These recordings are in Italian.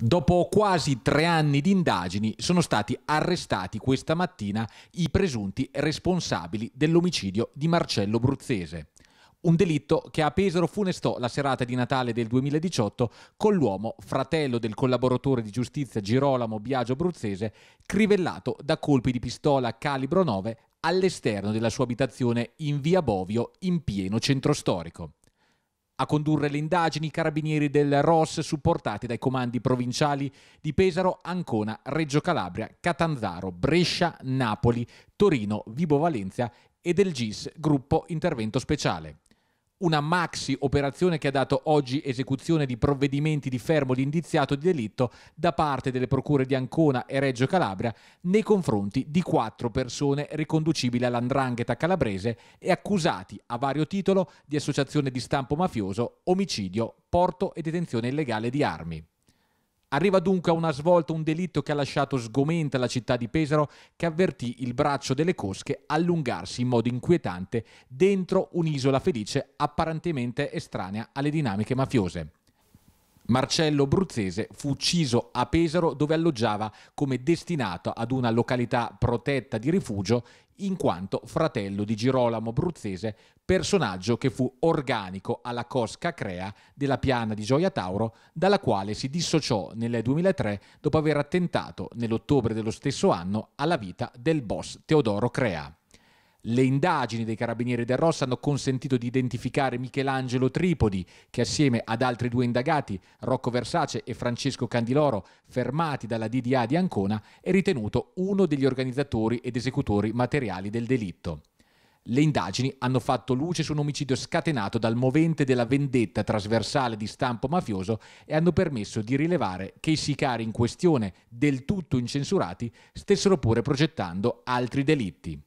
Dopo quasi tre anni di indagini sono stati arrestati questa mattina i presunti responsabili dell'omicidio di Marcello Bruzzese. Un delitto che a Pesaro funestò la serata di Natale del 2018 con l'uomo, fratello del collaboratore di giustizia Girolamo Biagio Bruzzese, crivellato da colpi di pistola calibro 9 all'esterno della sua abitazione in via Bovio in pieno centro storico. A condurre le indagini i carabinieri del ROS supportati dai comandi provinciali di Pesaro, Ancona, Reggio Calabria, Catanzaro, Brescia, Napoli, Torino, Vibo Valencia e del GIS, Gruppo Intervento Speciale una maxi operazione che ha dato oggi esecuzione di provvedimenti di fermo di indiziato di delitto da parte delle procure di Ancona e Reggio Calabria nei confronti di quattro persone riconducibili all'andrangheta calabrese e accusati a vario titolo di associazione di stampo mafioso, omicidio, porto e detenzione illegale di armi. Arriva dunque a una svolta un delitto che ha lasciato sgomenta la città di Pesaro, che avvertì il braccio delle cosche allungarsi in modo inquietante dentro un'isola felice apparentemente estranea alle dinamiche mafiose. Marcello Bruzzese fu ucciso a Pesaro dove alloggiava come destinato ad una località protetta di rifugio in quanto fratello di Girolamo Bruzzese, personaggio che fu organico alla Cosca Crea della Piana di Gioia Tauro, dalla quale si dissociò nel 2003 dopo aver attentato nell'ottobre dello stesso anno alla vita del boss Teodoro Crea. Le indagini dei carabinieri del Ross hanno consentito di identificare Michelangelo Tripodi, che assieme ad altri due indagati, Rocco Versace e Francesco Candiloro, fermati dalla DDA di Ancona, è ritenuto uno degli organizzatori ed esecutori materiali del delitto. Le indagini hanno fatto luce su un omicidio scatenato dal movente della vendetta trasversale di stampo mafioso e hanno permesso di rilevare che i sicari in questione, del tutto incensurati, stessero pure progettando altri delitti.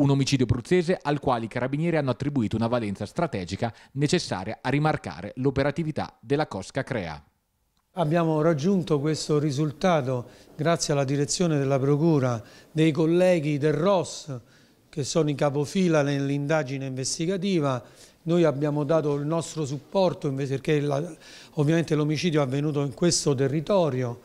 Un omicidio bruzzese al quale i carabinieri hanno attribuito una valenza strategica necessaria a rimarcare l'operatività della Cosca Crea. Abbiamo raggiunto questo risultato grazie alla direzione della Procura, dei colleghi del ROS che sono in capofila nell'indagine investigativa. Noi abbiamo dato il nostro supporto perché la, ovviamente l'omicidio è avvenuto in questo territorio.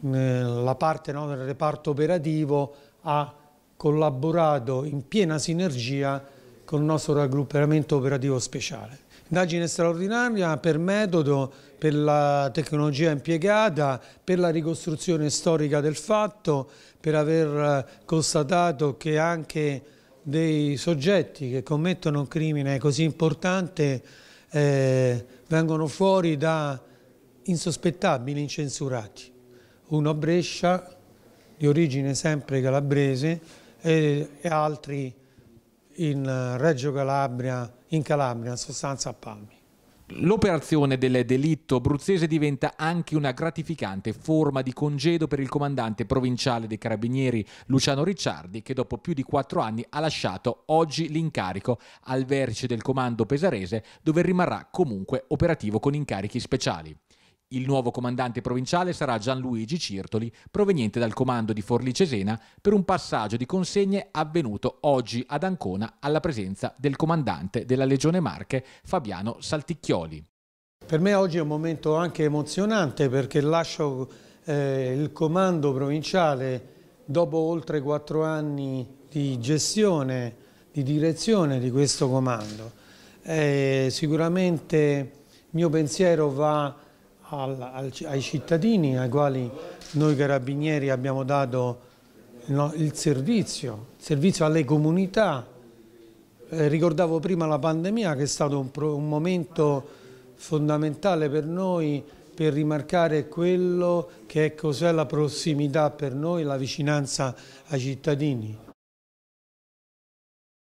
La parte no, del reparto operativo ha collaborato in piena sinergia con il nostro raggruppamento operativo speciale. Indagine straordinaria per metodo, per la tecnologia impiegata, per la ricostruzione storica del fatto, per aver eh, constatato che anche dei soggetti che commettono un crimine così importante eh, vengono fuori da insospettabili, incensurati. Uno a Brescia, di origine sempre calabrese, e, e altri in eh, Reggio Calabria, in Calabria, in sostanza a Palmi. L'operazione del delitto abruzzese diventa anche una gratificante forma di congedo per il comandante provinciale dei carabinieri Luciano Ricciardi che dopo più di quattro anni ha lasciato oggi l'incarico al vertice del comando pesarese dove rimarrà comunque operativo con incarichi speciali. Il nuovo comandante provinciale sarà Gianluigi Cirtoli, proveniente dal comando di Forlì Cesena, per un passaggio di consegne avvenuto oggi ad Ancona alla presenza del comandante della Legione Marche, Fabiano Salticchioli. Per me oggi è un momento anche emozionante perché lascio eh, il comando provinciale dopo oltre quattro anni di gestione, di direzione di questo comando. Eh, sicuramente il mio pensiero va al, al, ai cittadini ai quali noi carabinieri abbiamo dato no, il servizio, il servizio alle comunità. Eh, ricordavo prima la pandemia che è stato un, pro, un momento fondamentale per noi per rimarcare quello che è cos'è la prossimità per noi, la vicinanza ai cittadini.